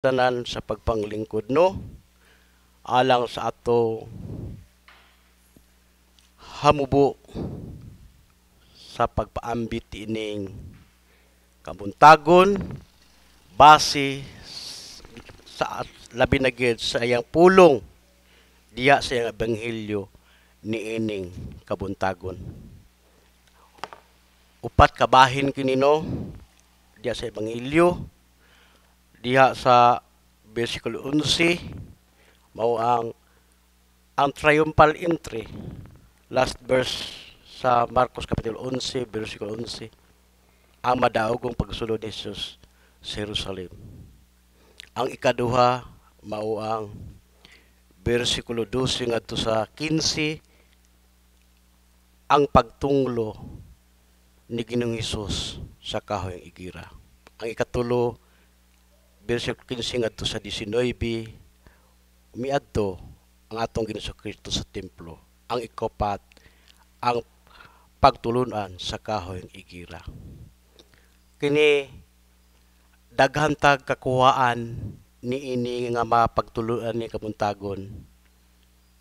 tanan sa pagpanglingkod no alang sa ato hamubo sa pagpaambit ining kabuntagon base sa labi na sa iyang pulong diya sa iyang ebanghelyo ni ining kabuntagon upat kabahin kinino diya sa ebanghelyo diha sa versikulo 11 mao ang ang triumphal entry last verse sa Marcos Kapitulo 11 versikulo 11 ang madaogong pagsulod ni Jesus sa Jerusalem ang ikaduha mao ang versikulo 12 ngadto sa 15 ang pagtunglo ni Ginoong Hesus sa kahoyang igira ang ikatulo bersikulo 15 ngadto sa 19 umiadto ang atong Ginoong Kristo sa templo ang ikopat ang pagtulunan sa kahoyng igira kini daghantag kakuhaan ni ini nga mapagtuluan ni kabuntagon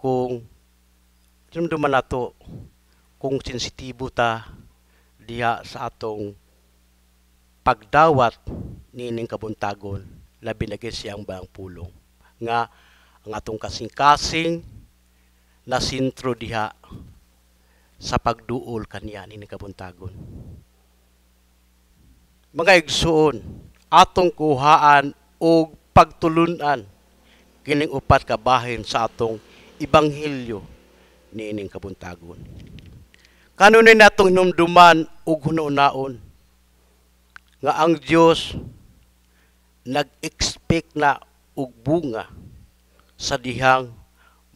kung dumduman nato kung sensitibo ta diha sa atong pagdawat ni nining kabuntagon labi lagi siyang bang pulong nga ang atong kasing-kasing na sintro diha sa pagduol kaniya ni kabuntagon mga igsuon atong kuhaan og pagtulunan kining upat ka bahin sa atong ibanghilyo ni ining kabuntagon kanunay natong hinumduman og hununaon nga ang Dios nag-expect na og bunga sa dihang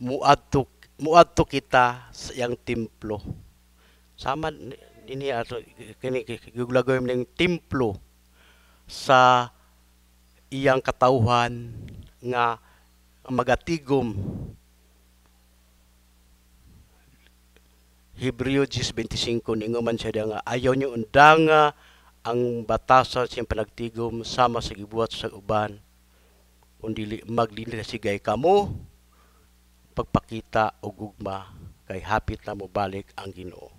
muadto muadto kita sa iyang templo sama ini ato kini guglagoy ning templo sa iyang katauhan nga magatigom Hebreo 10:25 ningo man siya nga ayaw niyo undanga ang batasan sa panagtigom sama sa gibuhat sa uban undi maglinis sigay kamo pagpakita og gugma kay hapit na mo balik ang Ginoo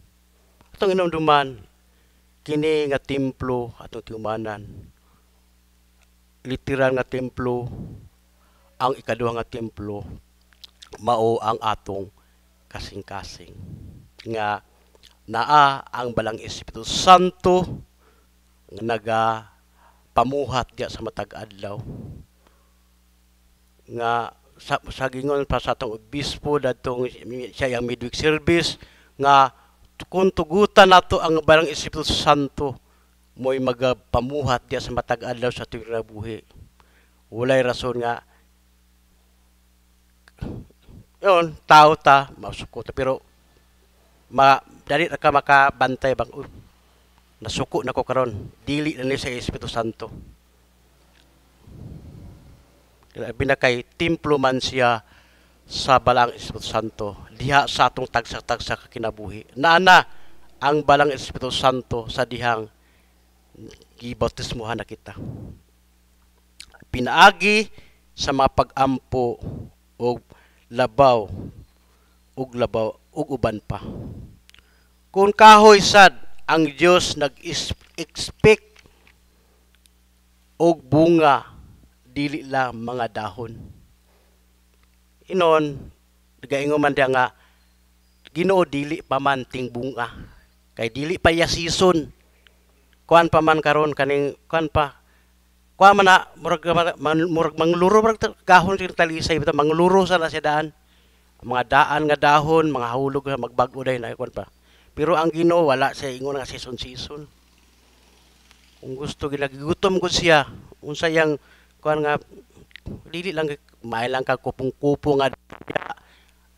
atong inom duman kini nga templo atong tiumanan literal nga templo ang ikaduha nga templo mao ang atong kasing-kasing nga naa ang balang Espiritu Santo naga pamuhat diya sa matag adlaw nga sa, sa gingon pa sa atong obispo datong siya ang midweek service nga kung tugutan nato ang barang Espiritu Santo mo'y magpamuhat diya sa matag adlaw sa tuwing buhi walay rason nga yon tao ta masukot pero ma dali ka makabantay bang nasuko na ko karon dili na ni sa Espiritu Santo labi na kay templo man siya sa balang Espiritu Santo diha sa atong tagsak-tagsak kinabuhi naana ang balang Espiritu Santo sa dihang gibautismuhan na kita pinaagi sa mga pag-ampo o labaw ug labaw ug uban pa. Kung kahoy sad ang Diyos nag-expect og bunga dili lang mga dahon. Inon, gaingon man nga Ginoo dili pa man ting bunga. Kay dili pa ya season. Kuan pa man karon kaning kuan pa. Kuan man murag murag mangluro murag kahon kin sa bitaw mangluro sa na Mga daan nga dahon, mga hulog magbag-o na kuan pa. Pero ang Ginoo wala sa ingon nga season-season. Kung gusto gilagigutom ko siya, unsa yang kuan nga dili lang may lang ka kupong-kupo nga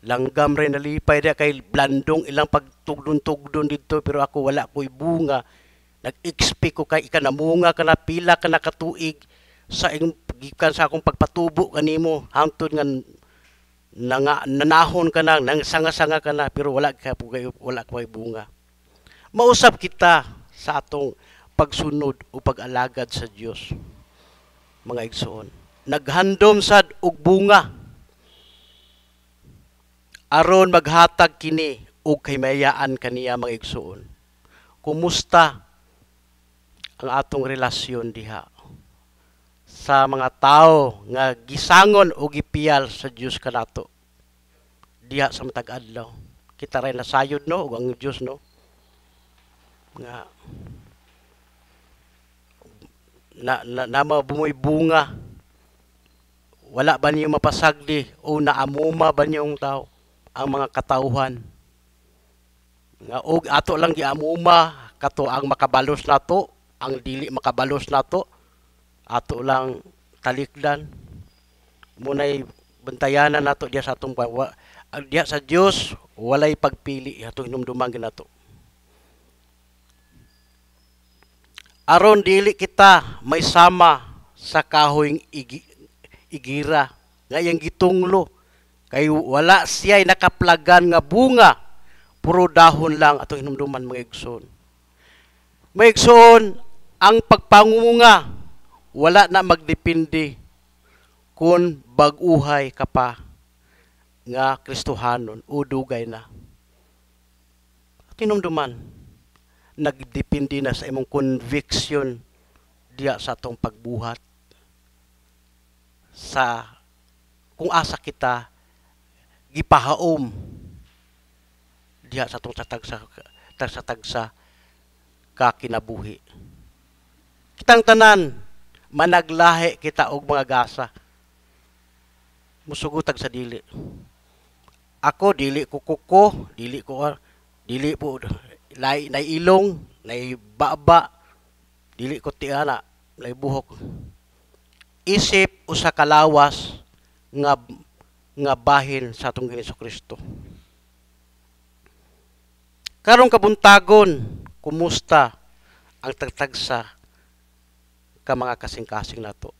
langgam rin nalipay da kay blandong ilang pagtugdon-tugdon dito pero ako wala ko'y bunga nag-XP ko kay ikanamunga ka na pila ka na nakatuig sa ing gikan sa akong pagpatubo kanimo hangtod nga nanga, nanahon ka na, nang sanga-sanga ka na, pero wala ka po kayo, wala ka bunga. Mausap kita sa atong pagsunod o pag-alagad sa Dios mga igsoon. Naghandom sad og bunga. Aron maghatag kini og kahimayaan kaniya mga igsoon. Kumusta ang atong relasyon diha sa mga tao nga gisangon o gipiyal sa Dios kanato diha sa matag adlaw kita ray sayod, no ug ang Dios no nga na, na, na mabumoy bunga wala ba niyo mapasagdi o naamuma ba niyong tao ang mga katauhan nga og ato lang giamuma kato ang makabalos nato ang dili makabalos nato ato lang talikdan munay bantayanan nato diya sa atong wa, diya sa Dios walay pagpili atong hinumduman ginato aron dili kita may sama sa kahoyng igi, igira ngayang gitunglo kay wala siya nakaplagan nga bunga puro dahon lang atong hinumduman mga igsoon mga igsoon ang pagpangunga wala na magdepende kung baguhay ka pa nga Kristohanon o dugay na. Tinumduman, nagdepende na sa imong conviction diya sa atong pagbuhat sa kung asa kita gipahaom diha sa atong tatag sa tagsa ka kinabuhi. Kitang tanan, managlahi kita og mga gasa. Musugutag sa dili. Ako dili ko kuko, dili ko dili po lay nay ilong, nay baba, dili ko tiana, lay buhok. Isip usa kalawas nga nga bahin sa atong Hesus Kristo. Karong kabuntagon, kumusta ang tagtagsa ka mga kasing-kasing nato.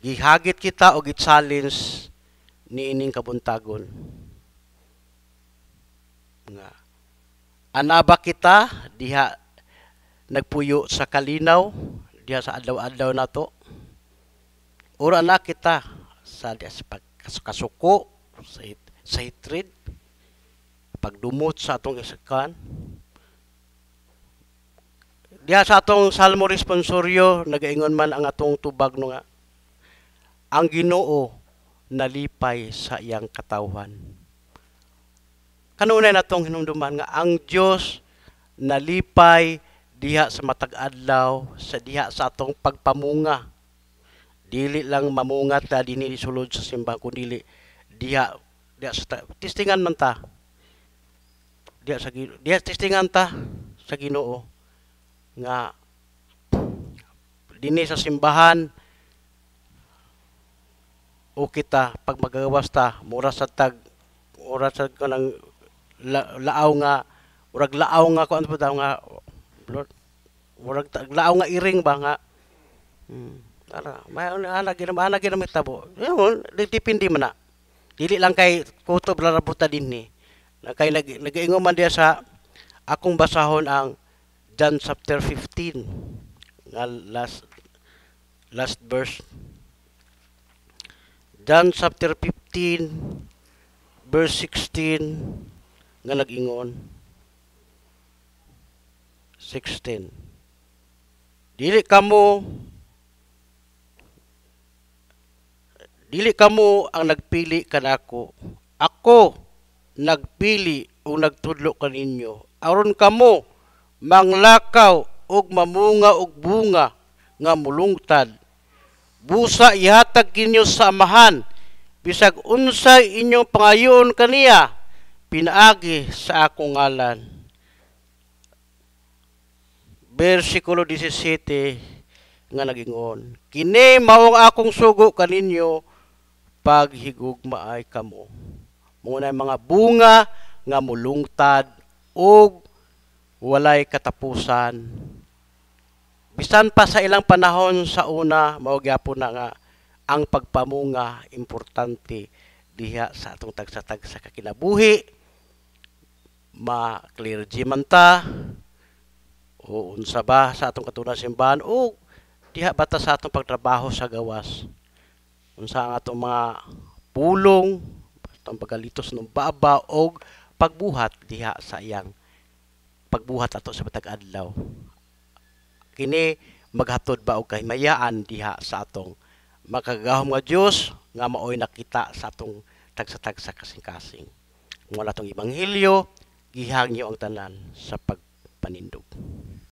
Gihagit kita og i-challenge ni ining kabuntagon. Nga anaba kita diha nagpuyo sa kalinaw diha sa adlaw-adlaw nato. Ura na kita sa pagkasuko sa, sa hatred pagdumot sa atong isakan Diha sa atong salmo responsoryo nagaingon man ang atong tubag no nga. Ang Ginoo nalipay sa iyang katawhan. Kanunay natong hinumduman nga ang Dios nalipay diha sa matag adlaw sa diha sa atong pagpamunga. Dili lang mamunga ta dinhi sulod sa simbang kundi diha diha sa testingan man ta. Diha sa diha testingan ta sa Ginoo nga dinhi sa simbahan o kita pag magawas ta mura sa tag oras sa kanang la, laaw nga urag laaw nga kuan po daw nga Lord urag tag laaw nga iring ba nga hmm. Ara, may ana ginam ana ginamit tabo. Yun, dipindi man na. Dili lang kay kutob la rabuta dinhi. Na kay nag nagaingon man dia sa akong basahon ang John chapter 15 nga last last verse John chapter 15 verse 16 nga nagingon 16 Dili kamo Dili kamo ang nagpili kanako ako nagpili o nagtudlo kaninyo aron kamo manglakaw ug mamunga og bunga nga mulungtad. Busa ihatag kinyo sa amahan bisag unsay inyong pangayon kaniya pinaagi sa akong ngalan. Versikulo 17 nga nagingon, Kini mao ang akong sugo kaninyo paghigugma ay kamo. Muna mga bunga nga mulungtad og walay katapusan. Bisan pa sa ilang panahon sa una, maugyapon na nga ang pagpamunga importante diha sa atong tagsatag sa kakinabuhi ma clergy man ta o unsa ba sa atong katunan simbahan o diha bata sa atong pagtrabaho sa gawas unsa ang atong mga pulong atong pagalitos ng baba o pagbuhat diha sa iyang pagbuhat ato sa batag adlaw. Kini maghatod ba og kahimayaan diha sa atong makagahom nga Dios nga maoy nakita sa atong tagsa-tagsa kasing-kasing. Mula tong ebanghelyo gihangyo ang tanan sa pagpanindog.